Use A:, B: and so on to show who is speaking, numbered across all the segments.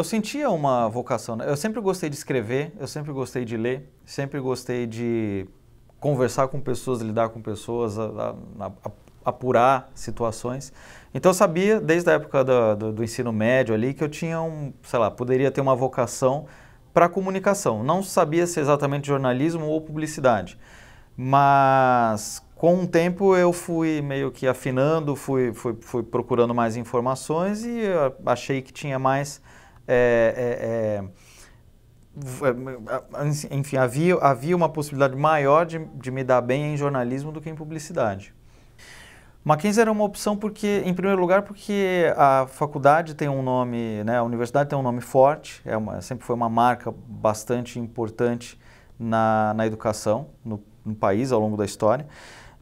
A: eu sentia uma vocação. Né? Eu sempre gostei de escrever, eu sempre gostei de ler, sempre gostei de conversar com pessoas, lidar com pessoas, a, a, a, apurar situações. Então eu sabia, desde a época do, do, do, ensino médio ali, que eu tinha um, sei lá, poderia ter uma vocação para comunicação. Não sabia se exatamente jornalismo ou publicidade. Mas com o tempo eu fui meio que afinando, fui, fui, fui procurando mais informações e ah, achei que tinha mais é, é, é, é, enfim, havia, havia uma possibilidade maior de, de me dar bem em jornalismo do que em publicidade. Mackenzie era uma opção porque, em primeiro lugar, porque a faculdade tem um nome, né, a universidade tem um nome forte, é uma, sempre foi uma marca bastante importante na, na educação no, no país ao longo da história.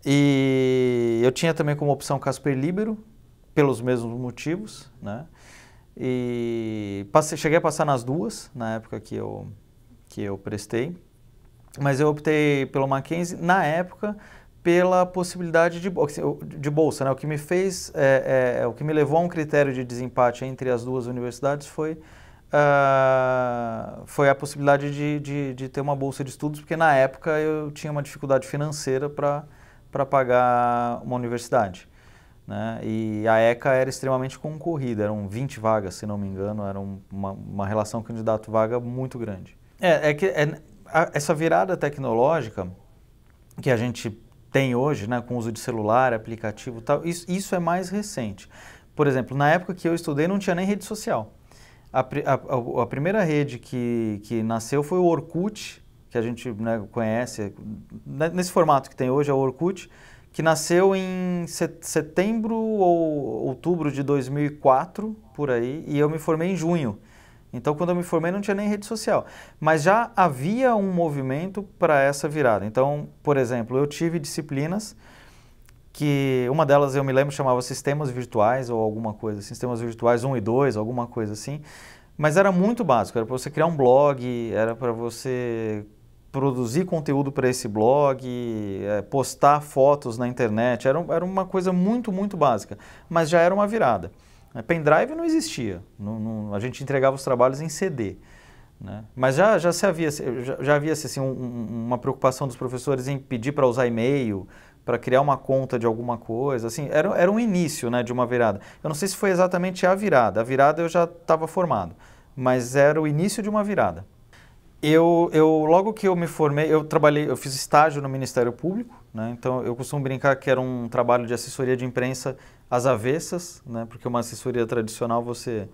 A: E eu tinha também como opção Casper Libero, pelos mesmos motivos, né? E passei, cheguei a passar nas duas, na época que eu, que eu prestei. Mas eu optei pelo Mackenzie, na época, pela possibilidade de, de bolsa. Né? O que me fez, é, é, é, o que me levou a um critério de desempate entre as duas universidades foi Uh, foi a possibilidade de, de, de, ter uma bolsa de estudos, porque na época eu tinha uma dificuldade financeira para pagar uma universidade. Né? E a ECA era extremamente concorrida, eram 20 vagas, se não me engano, era uma, uma relação candidato-vaga muito grande. É, é que é, a, essa virada tecnológica que a gente tem hoje, né, com uso de celular, aplicativo tal, isso, isso é mais recente. Por exemplo, na época que eu estudei não tinha nem rede social. A, a, a primeira rede que, que nasceu foi o Orkut, que a gente né, conhece, né, nesse formato que tem hoje, é o Orkut, que nasceu em setembro ou outubro de 2004, por aí, e eu me formei em junho. Então, quando eu me formei, não tinha nem rede social. Mas já havia um movimento para essa virada. Então, por exemplo, eu tive disciplinas que uma delas eu me lembro chamava Sistemas Virtuais ou alguma coisa, assim, Sistemas Virtuais 1 e 2, alguma coisa assim. Mas era muito básico, era para você criar um blog, era para você produzir conteúdo para esse blog, é, postar fotos na internet, era, era uma coisa muito, muito básica, mas já era uma virada. É, pendrive não existia, não, não, a gente entregava os trabalhos em CD. Né? Mas já, já se havia, já, já havia assim, um, uma preocupação dos professores em pedir para usar e-mail, para criar uma conta de alguma coisa, assim, era, era um início né, de uma virada. Eu não sei se foi exatamente a virada, a virada eu já estava formado, mas era o início de uma virada. Eu, eu logo que eu me formei, eu trabalhei, eu fiz estágio no Ministério Público, né? Então eu costumo brincar que era um trabalho de assessoria de imprensa às avessas, né? Porque uma assessoria tradicional você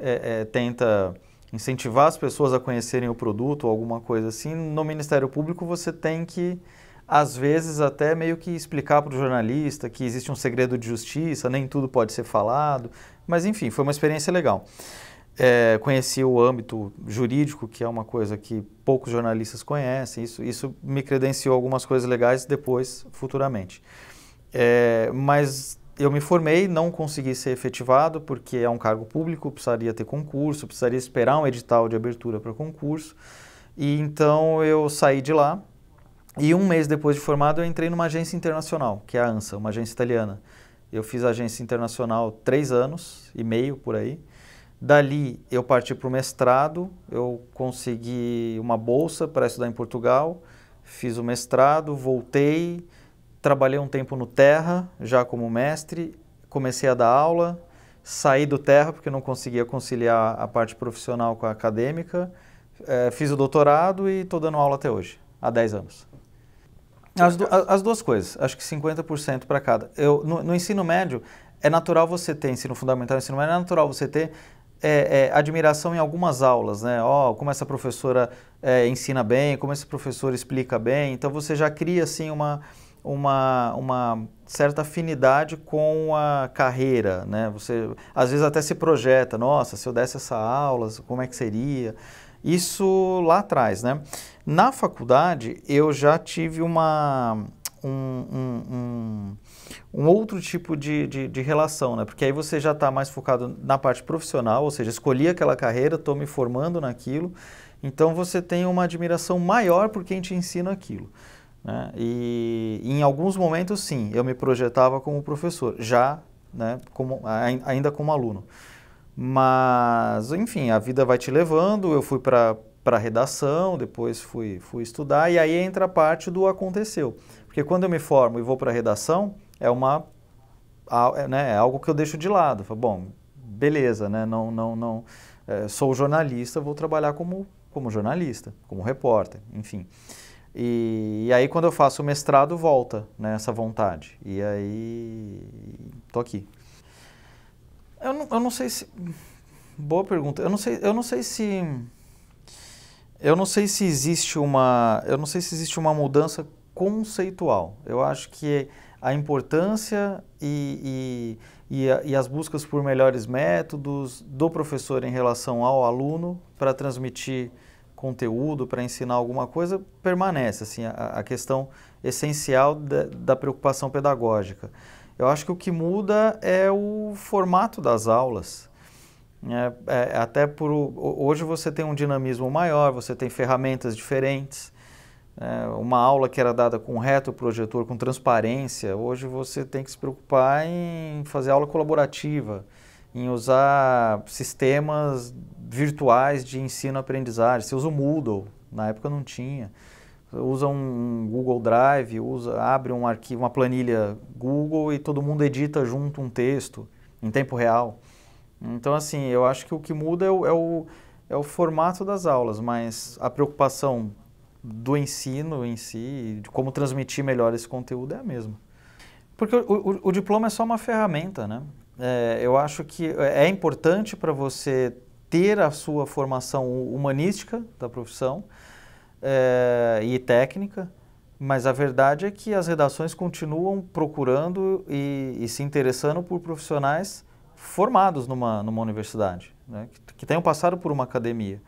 A: é, é, tenta incentivar as pessoas a conhecerem o produto ou alguma coisa assim. No Ministério Público você tem que às vezes até meio que explicar para o jornalista que existe um segredo de justiça, nem tudo pode ser falado, mas enfim, foi uma experiência legal. É, conheci o âmbito jurídico, que é uma coisa que poucos jornalistas conhecem. Isso, isso me credenciou algumas coisas legais depois, futuramente. É, mas eu me formei, não consegui ser efetivado, porque é um cargo público, precisaria ter concurso, precisaria esperar um edital de abertura para concurso. E então eu saí de lá. E um mês depois de formado, eu entrei numa agência internacional, que é a ANSA, uma agência italiana. Eu fiz agência internacional três anos e meio por aí. Dali eu parti para o mestrado, eu consegui uma bolsa para estudar em Portugal, fiz o mestrado, voltei, trabalhei um tempo no Terra, já como mestre, comecei a dar aula, saí do Terra porque não conseguia conciliar a parte profissional com a acadêmica, é, fiz o doutorado e estou dando aula até hoje, há 10 anos. As, as duas coisas, acho que 50% para cada. Eu, no, no, ensino médio, é natural você ter, ensino fundamental ensino médio, é natural você ter é, é, admiração em algumas aulas, né? Ó, oh, como essa professora é, ensina bem, como esse professor explica bem. Então você já cria assim uma, uma, uma certa afinidade com a carreira, né? Você às vezes até se projeta, nossa, se eu desse essa aula, como é que seria? Isso lá atrás, né? Na faculdade eu já tive uma um, um, um um outro tipo de, de, de relação, né? Porque aí você já está mais focado na parte profissional, ou seja, escolhi aquela carreira, estou me formando naquilo, então você tem uma admiração maior por quem te ensina aquilo. Né? E, e em alguns momentos, sim, eu me projetava como professor, já né, como, ainda como aluno. Mas, enfim, a vida vai te levando, eu fui para para redação, depois fui, fui estudar, e aí entra a parte do aconteceu. Porque quando eu me formo e vou para a redação, é uma é, né, é algo que eu deixo de lado. Falo, bom, beleza, né? Não, não, não. É, sou jornalista, vou trabalhar como como jornalista, como repórter, enfim. E, e aí quando eu faço o mestrado volta né, essa vontade. E aí tô aqui. Eu não, eu não sei se boa pergunta. Eu não sei, eu não sei se eu não sei se existe uma, eu não sei se existe uma mudança conceitual. Eu acho que a importância e, e, e, a, e as buscas por melhores métodos do professor em relação ao aluno para transmitir conteúdo, para ensinar alguma coisa, permanece assim, a, a questão essencial da, da preocupação pedagógica. Eu acho que o que muda é o formato das aulas. Né? É, é, até por hoje você tem um dinamismo maior, você tem ferramentas diferentes, é, uma aula que era dada com reto projetor, com transparência, hoje você tem que se preocupar em fazer aula colaborativa, em usar sistemas virtuais de ensino-aprendizagem. Você usa o Moodle, na época não tinha. Usa um Google Drive, usa, abre um arquivo, uma planilha Google e todo mundo edita junto um texto em tempo real. Então, assim, eu acho que o que muda é o, é o, é o formato das aulas, mas a preocupação do ensino em si, de como transmitir melhor esse conteúdo é a mesma. Porque o, o, o diploma é só uma ferramenta, né? É, eu acho que é, é importante para você ter a sua formação humanística da profissão é, e técnica, mas a verdade é que as redações continuam procurando e, e se interessando por profissionais formados numa, numa universidade, né? que, que tenham passado por uma academia.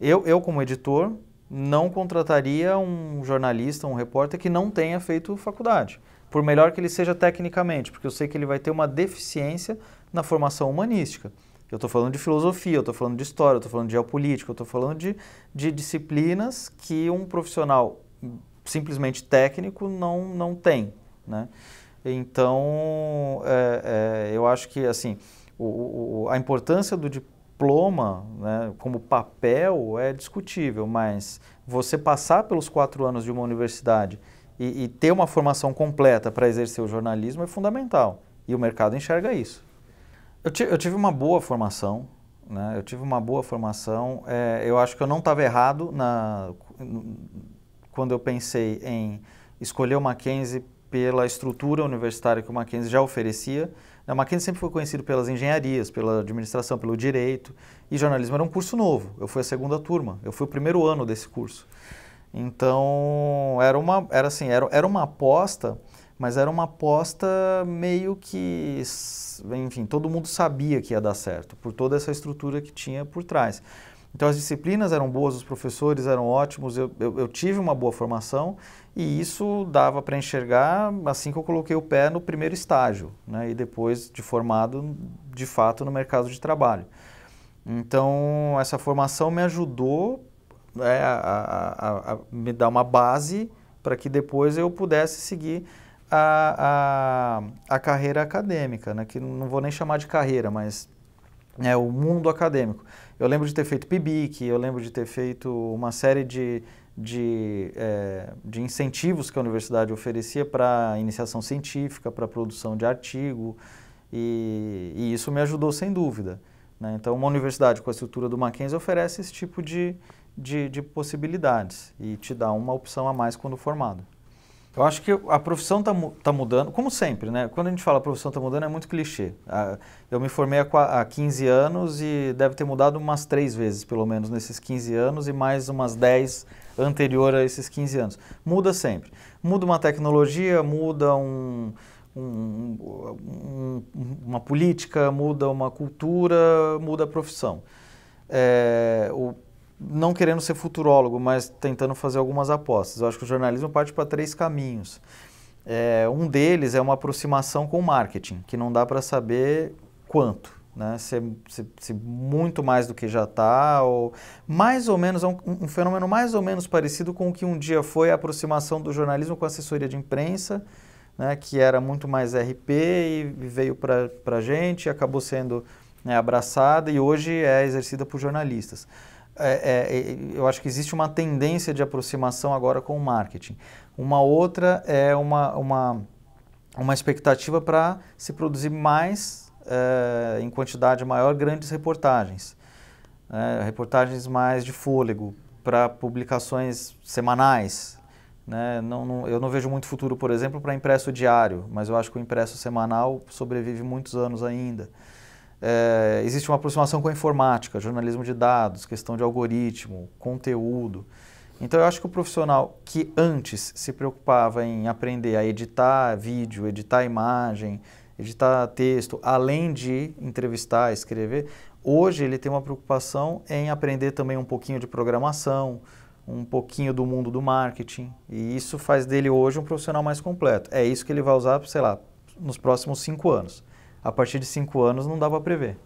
A: Eu, eu como editor, não contrataria um jornalista, um repórter que não tenha feito faculdade, por melhor que ele seja tecnicamente, porque eu sei que ele vai ter uma deficiência na formação humanística. Eu estou falando de filosofia, eu estou falando de história, eu estou falando de geopolítica, eu estou falando de, de disciplinas que um profissional simplesmente técnico não, não tem, né? Então, é, é, eu acho que, assim, o, o, a importância do, diploma né, como papel é discutível, mas você passar pelos quatro anos de uma universidade e, e ter uma formação completa para exercer o jornalismo é fundamental. E o mercado enxerga isso. Eu, eu tive uma boa formação, né, eu tive uma boa formação. É, eu acho que eu não estava errado na, quando eu pensei em escolher o Mackenzie pela estrutura universitária que o Mackenzie já oferecia, a né, Mackenzie sempre foi conhecido pelas engenharias, pela administração, pelo direito, e jornalismo era um curso novo. Eu fui a segunda turma, eu fui o primeiro ano desse curso. Então, era uma, era assim, era, era uma aposta, mas era uma aposta meio que, enfim, todo mundo sabia que ia dar certo, por toda essa estrutura que tinha por trás. Então as disciplinas eram boas, os professores eram ótimos, eu, eu, eu tive uma boa formação e isso dava para enxergar assim que eu coloquei o pé no primeiro estágio né, e depois de formado, de fato, no mercado de trabalho. Então essa formação me ajudou né, a, a, a me dar uma base para que depois eu pudesse seguir a, a, a, carreira acadêmica, né? que não vou nem chamar de carreira, mas é, o mundo acadêmico. Eu lembro de ter feito PIBIC, eu lembro de ter feito uma série de, de, é, de incentivos que a universidade oferecia para iniciação científica, para produção de artigo, e, e, isso me ajudou sem dúvida. Né? Então, uma universidade com a estrutura do Mackenzie oferece esse tipo de, de, de possibilidades e te dá uma opção a mais quando formado. Eu acho que a profissão está tá mudando, como sempre, né? Quando a gente fala a profissão está mudando, é muito clichê. Ah, eu me formei há 15 anos e deve ter mudado umas três vezes, pelo menos, nesses 15 anos e mais umas 10 anterior a esses 15 anos. Muda sempre. Muda uma tecnologia, muda um, um, um, uma política, muda uma cultura, muda a profissão. É, o não querendo ser futurólogo, mas tentando fazer algumas apostas. Eu acho que o jornalismo parte para três caminhos. É, um deles é uma aproximação com o marketing, que não dá para saber quanto. Né? Se, se, se, muito mais do que já está, ou mais ou menos, é um, um, fenômeno mais ou menos parecido com o que um dia foi a aproximação do jornalismo com a assessoria de imprensa, né? que era muito mais RP e veio para a gente, acabou sendo né, abraçada e hoje é exercida por jornalistas é, é, eu acho que existe uma tendência de aproximação agora com o marketing. Uma outra é uma, uma, uma expectativa para se produzir mais, é, em quantidade maior, grandes reportagens. Né? reportagens mais de fôlego, para publicações semanais. Né? Não, não, eu não vejo muito futuro, por exemplo, para impresso diário, mas eu acho que o impresso semanal sobrevive muitos anos ainda é, existe uma aproximação com a informática, jornalismo de dados, questão de algoritmo, conteúdo. Então eu acho que o profissional que antes se preocupava em aprender a editar vídeo, editar imagem, editar texto, além de entrevistar, escrever, hoje ele tem uma preocupação em aprender também um pouquinho de programação, um pouquinho do mundo do marketing, e isso faz dele hoje um profissional mais completo. É isso que ele vai usar, sei lá, nos próximos cinco anos a partir de cinco anos não dava para prever.